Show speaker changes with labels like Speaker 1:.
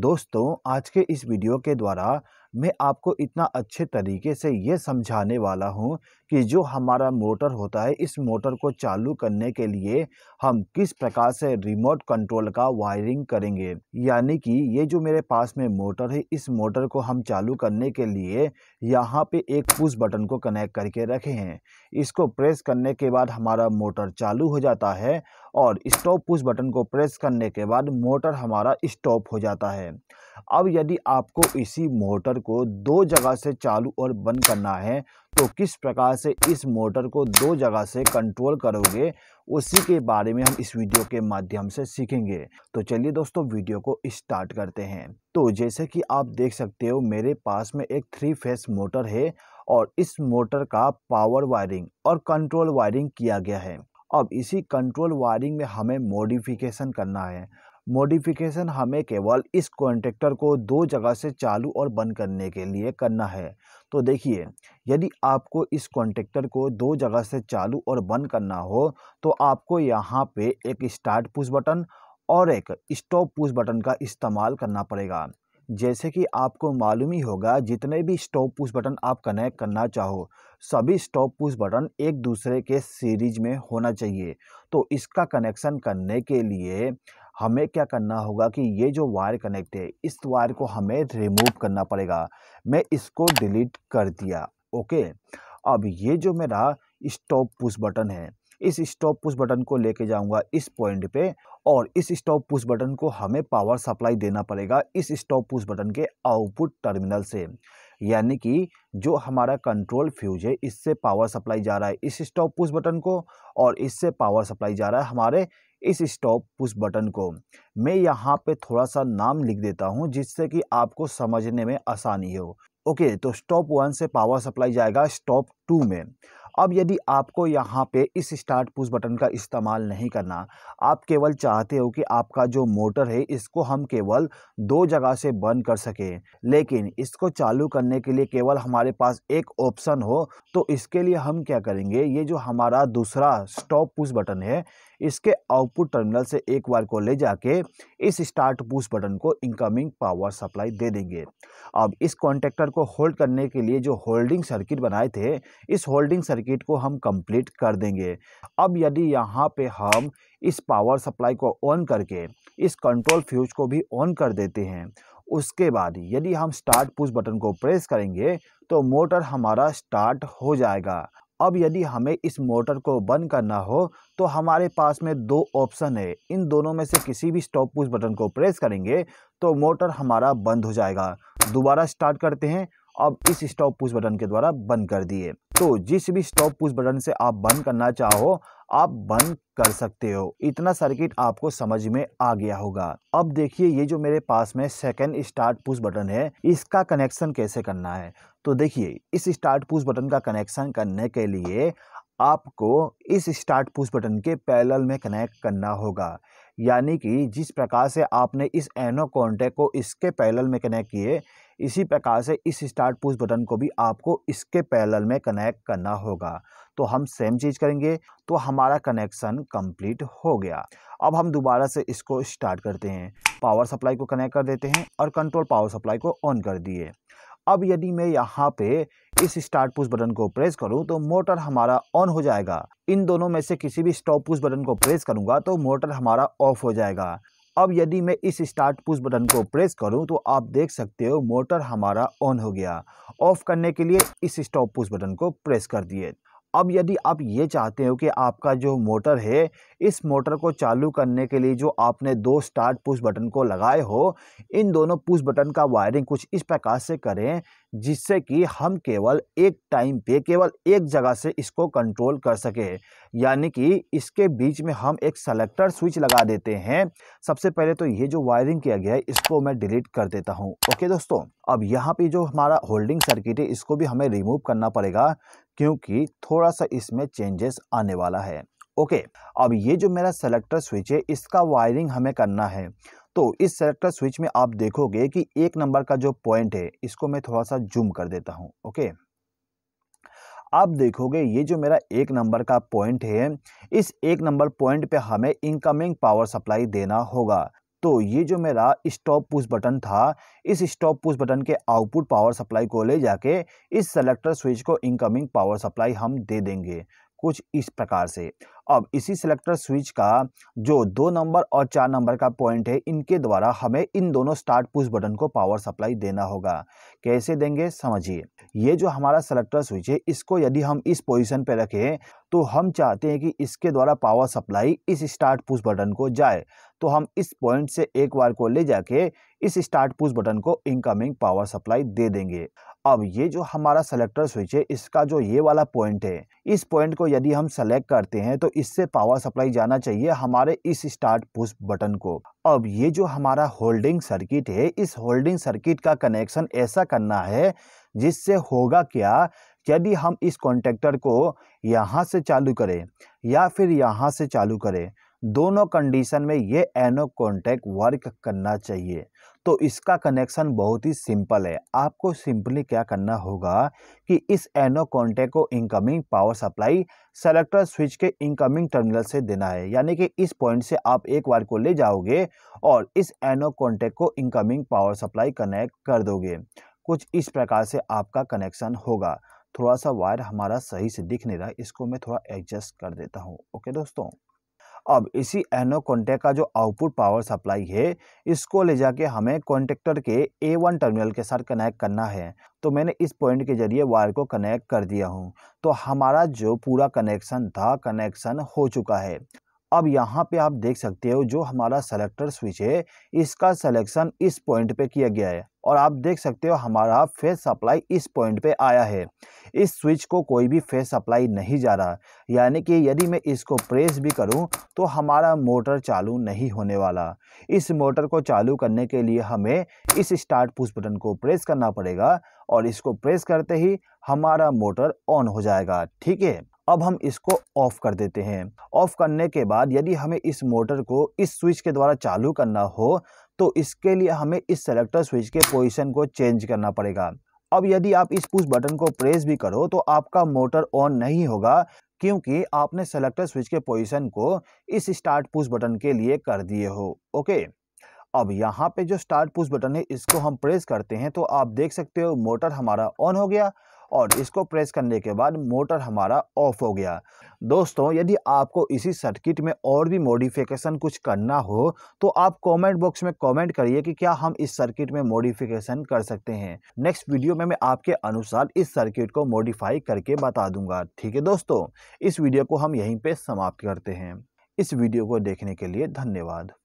Speaker 1: दोस्तों आज के इस वीडियो के द्वारा मैं आपको इतना अच्छे तरीके से ये समझाने वाला हूँ कि जो हमारा मोटर होता है इस मोटर को चालू करने के लिए हम किस प्रकार से रिमोट कंट्रोल का वायरिंग करेंगे यानी कि ये जो मेरे पास में मोटर है इस मोटर को हम चालू करने के लिए यहाँ पे एक पुश बटन को कनेक्ट करके रखे हैं इसको प्रेस करने के बाद हमारा मोटर चालू हो जाता है और स्टॉप पुश बटन को प्रेस करने के बाद मोटर हमारा स्टॉप हो जाता है अब यदि आपको इसी मोटर को दो जगह से चालू और बंद करना है तो किस प्रकार से इस मोटर को दो जगह से कंट्रोल करोगे उसी के बारे में हम इस वीडियो के माध्यम से सीखेंगे तो चलिए दोस्तों वीडियो को स्टार्ट करते हैं तो जैसे कि आप देख सकते हो मेरे पास में एक थ्री फेस मोटर है और इस मोटर का पावर वायरिंग और कंट्रोल वायरिंग किया गया है अब इसी कंट्रोल वायरिंग में हमें मॉडिफिकेशन करना है मॉडिफिकेशन हमें केवल इस कॉन्टेक्टर को दो जगह से चालू और बंद करने के लिए करना है तो देखिए यदि आपको इस कॉन्टेक्टर को दो जगह से चालू और बंद करना हो तो आपको यहाँ पे एक स्टार्ट पुश बटन और एक स्टॉप पुश बटन का इस्तेमाल करना पड़ेगा जैसे कि आपको मालूम ही होगा जितने भी स्टॉप पुश बटन आप कनेक्ट करना चाहो सभी स्टॉप पुश बटन एक दूसरे के सीरीज में होना चाहिए तो इसका कनेक्शन करने के लिए हमें क्या करना होगा कि ये जो वायर कनेक्ट है इस वायर को हमें रिमूव करना पड़ेगा मैं इसको डिलीट कर दिया ओके अब ये जो मेरा स्टॉप पुश बटन है इस स्टॉप पुश बटन को लेके जाऊंगा इस पॉइंट पे और इस स्टॉप पुश बटन को हमें पावर सप्लाई देना पड़ेगा इस स्टॉप पुश बटन के आउटपुट टर्मिनल से यानी कि जो हमारा कंट्रोल फ्यूज है इससे पावर सप्लाई जा रहा है इस स्टॉप पुश बटन को और इससे पावर सप्लाई जा रहा है हमारे इस स्टॉप पुश बटन को मैं यहाँ पे थोड़ा सा नाम लिख देता हूँ जिससे कि आपको समझने में आसानी हो ओके तो स्टॉप वन से पावर सप्लाई जाएगा स्टॉप टू में अब यदि आपको यहाँ पे इस स्टार्ट पुश बटन का इस्तेमाल नहीं करना आप केवल चाहते हो कि आपका जो मोटर है इसको हम केवल दो जगह से बंद कर सकें लेकिन इसको चालू करने के लिए केवल हमारे पास एक ऑप्शन हो तो इसके लिए हम क्या करेंगे ये जो हमारा दूसरा स्टॉप पुश बटन है इसके आउटपुट टर्मिनल से एक बार को ले जाके इस स्टार्ट पुश बटन को इनकमिंग पावर सप्लाई दे देंगे अब इस कॉन्टेक्टर को होल्ड करने के लिए जो होल्डिंग सर्किट बनाए थे इस होल्डिंग सर्किट सर्किट को हम कंप्लीट कर देंगे अब यदि यहाँ पे हम इस पावर सप्लाई को ऑन करके इस कंट्रोल फ्यूज को भी ऑन कर देते हैं उसके बाद यदि हम स्टार्ट पुश बटन को प्रेस करेंगे तो मोटर हमारा स्टार्ट हो जाएगा अब यदि हमें इस मोटर को बंद करना हो तो हमारे पास में दो ऑप्शन है इन दोनों में से किसी भी स्टॉप पुश बटन को प्रेस करेंगे तो मोटर हमारा बंद हो जाएगा दोबारा स्टार्ट करते हैं अब इस स्टॉप पुश बटन के द्वारा बंद कर दिए तो जिस भी स्टॉप पुश बटन से आप बंद करना चाहो आप बंद कर सकते हो इतना सर्किट आपको समझ में आ गया होगा अब देखिए ये जो मेरे पास में सेकेंड स्टार्ट पुश बटन है इसका कनेक्शन कैसे करना है तो देखिए इस स्टार्ट पुश बटन का कनेक्शन करने के लिए आपको इस स्टार्ट पुश बटन के पैरेलल में कनेक्ट करना होगा यानी कि जिस प्रकार से आपने इस एनो कॉन्टैक्ट को इसके पैरल में कनेक्ट किए इसी प्रकार से इस स्टार्ट पुश बटन को भी आपको इसके पैरल में कनेक्ट करना होगा तो हम सेम चीज़ करेंगे तो हमारा कनेक्शन कंप्लीट हो गया अब हम दोबारा से इसको स्टार्ट करते हैं पावर सप्लाई को कनेक्ट कर देते हैं और कंट्रोल पावर सप्लाई को ऑन कर दिए अब यदि मैं यहाँ पे इस स्टार्ट पुश बटन को प्रेस करूँ तो मोटर हमारा ऑन हो जाएगा इन दोनों में से किसी भी स्टॉप पुश बटन को प्रेस करूँगा तो मोटर हमारा ऑफ हो जाएगा अब यदि मैं इस स्टार्ट पुश बटन को प्रेस करूं तो आप देख सकते हो मोटर हमारा ऑन हो गया ऑफ करने के लिए इस स्टॉप पुश बटन को प्रेस कर दिए अब यदि आप ये चाहते हो कि आपका जो मोटर है इस मोटर को चालू करने के लिए जो आपने दो स्टार्ट पुश बटन को लगाए हो इन दोनों पुश बटन का वायरिंग कुछ इस प्रकार से करें जिससे कि हम केवल एक टाइम पे केवल एक जगह से इसको कंट्रोल कर सके यानी कि इसके बीच में हम एक सेलेक्टर स्विच लगा देते हैं सबसे पहले तो ये जो वायरिंग किया गया है इसको मैं डिलीट कर देता हूँ ओके दोस्तों अब यहाँ पे जो हमारा होल्डिंग सर्किट है इसको भी हमें रिमूव करना पड़ेगा क्योंकि थोड़ा सा इसमें चेंजेस आने वाला है ओके अब ये जो मेरा सेलेक्टर स्विच है इसका वायरिंग हमें करना है तो इस सेलेक्टर स्विच में आप देखोगे कि एक नंबर का जो पॉइंट है इसको मैं थोड़ा सा जूम कर देता हूँ ओके आप देखोगे ये जो मेरा एक नंबर का पॉइंट है इस एक नंबर पॉइंट पे हमें इनकमिंग पावर सप्लाई देना होगा तो ये जो मेरा स्टॉप पुश बटन था इस स्टॉप पुश बटन के आउटपुट पावर सप्लाई को ले जाके इस सेलेक्टर स्विच को इनकमिंग पावर सप्लाई हम दे देंगे कुछ इस प्रकार से अब इसी सिलेक्टर स्विच का जो दो नंबर और चार नंबर का पॉइंट है इनके द्वारा हमें इन दोनों स्टार्ट पुश बटन को पावर सप्लाई देना होगा कैसे देंगे समझिए ये जो हमारा सिलेक्टर स्विच है इसको यदि हम इस पोजीशन पे रखें तो हम चाहते हैं कि इसके द्वारा पावर सप्लाई इस स्टार्ट पुश बटन को जाए तो हम इस पॉइंट से एक बार को ले जाके इस स्टार्ट पुश बटन को इनकमिंग पावर सप्लाई दे देंगे अब ये जो हमारा सेलेक्टर स्विच है इसका जो ये वाला पॉइंट है इस पॉइंट को यदि हम सेलेक्ट करते हैं तो इससे पावर सप्लाई जाना चाहिए हमारे इस स्टार्ट पुश बटन को अब ये जो हमारा होल्डिंग सर्किट है इस होल्डिंग सर्किट का कनेक्शन ऐसा करना है जिससे होगा क्या यदि हम इस कॉन्टेक्टर को यहाँ से चालू करें या फिर यहाँ से चालू करें दोनों कंडीशन में ये एनो कॉन्टैक्ट वर्क करना चाहिए तो इसका कनेक्शन बहुत ही सिंपल है आपको सिंपली क्या करना होगा कि इस एनो कॉन्टैक्ट को incoming power supply selector switch के इनकमिंग टर्मिनल से देना है यानी कि इस पॉइंट से आप एक वायर को ले जाओगे और इस एनो कॉन्टैक्ट को इनकमिंग पावर सप्लाई कनेक्ट कर दोगे कुछ इस प्रकार से आपका कनेक्शन होगा थोड़ा सा वायर हमारा सही से दिख नहीं रहा इसको मैं थोड़ा एडजस्ट कर देता हूँ ओके दोस्तों अब इसी एनो कॉन्टैक्ट का जो आउटपुट पावर सप्लाई है इसको ले जाके हमें कॉन्टेक्टर के ए वन टर्मिनल के साथ कनेक्ट करना है तो मैंने इस पॉइंट के जरिए वायर को कनेक्ट कर दिया हूँ तो हमारा जो पूरा कनेक्शन था कनेक्शन हो चुका है अब यहाँ पे आप देख सकते हो जो हमारा सेलेक्टर स्विच है इसका सिलेक्शन इस पॉइंट पे किया गया है और आप देख सकते हो हमारा फेस सप्लाई इस पॉइंट पे आया है इस स्विच को कोई भी फेस सप्लाई नहीं जा रहा यानी कि यदि मैं इसको प्रेस भी करूं तो हमारा मोटर चालू नहीं होने वाला इस मोटर को चालू करने के लिए हमें इस स्टार्ट पुश बटन को प्रेस करना पड़ेगा और इसको प्रेस करते ही हमारा मोटर ऑन हो जाएगा ठीक है अब हम इसको ऑफ़ कर देते हैं ऑफ़ करने के बाद यदि हमें इस मोटर को इस स्विच के द्वारा चालू करना हो तो इसके लिए हमें इस सेलेक्टर स्विच के पोजीशन को चेंज करना पड़ेगा अब यदि आप इस पुश बटन को प्रेस भी करो तो आपका मोटर ऑन नहीं होगा क्योंकि आपने सेलेक्टर स्विच के पोजीशन को इस स्टार्ट पुश बटन के लिए कर दिए हो ओके अब यहाँ पे जो स्टार्ट पुश बटन है इसको हम प्रेस करते हैं तो आप देख सकते हो मोटर हमारा ऑन हो गया और इसको प्रेस करने के बाद मोटर हमारा ऑफ हो गया दोस्तों यदि आपको इसी सर्किट में और भी मॉडिफिकेशन कुछ करना हो तो आप कमेंट बॉक्स में कमेंट करिए कि क्या हम इस सर्किट में मॉडिफिकेशन कर सकते हैं नेक्स्ट वीडियो में मैं आपके अनुसार इस सर्किट को मॉडिफाई करके बता दूंगा ठीक है दोस्तों इस वीडियो को हम यहीं पर समाप्त करते हैं इस वीडियो को देखने के लिए धन्यवाद